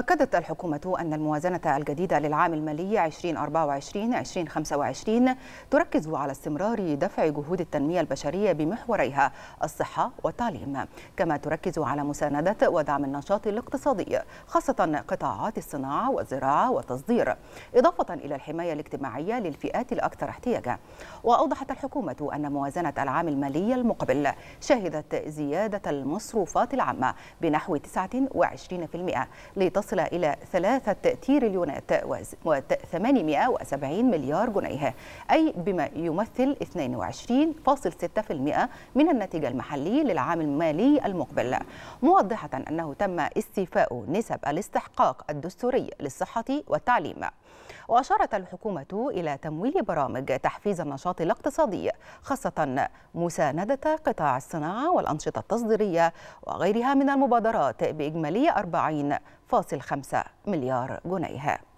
أكدت الحكومة أن الموازنة الجديدة للعام المالي 2024-2025 تركز على استمرار دفع جهود التنمية البشرية بمحوريها الصحة والتعليم كما تركز على مساندة ودعم النشاط الاقتصادي خاصة قطاعات الصناعة والزراعة والتصدير إضافة إلى الحماية الاجتماعية للفئات الأكثر احتياجا وأوضحت الحكومة أن موازنة العام المالي المقبل شهدت زيادة المصروفات العامة بنحو 29% لتصل تصل إلى ثلاثة تريليونات و870 مليار جنيه أي بما يمثل 22.6% من الناتج المحلي للعام المالي المقبل موضحة أنه تم استيفاء نسب الاستحقاق الدستوري للصحة والتعليم وأشارت الحكومة إلى تمويل برامج تحفيز النشاط الاقتصادي خاصة مساندة قطاع الصناعة والأنشطة التصديرية وغيرها من المبادرات بإجمالي 40.5 مليار جنيه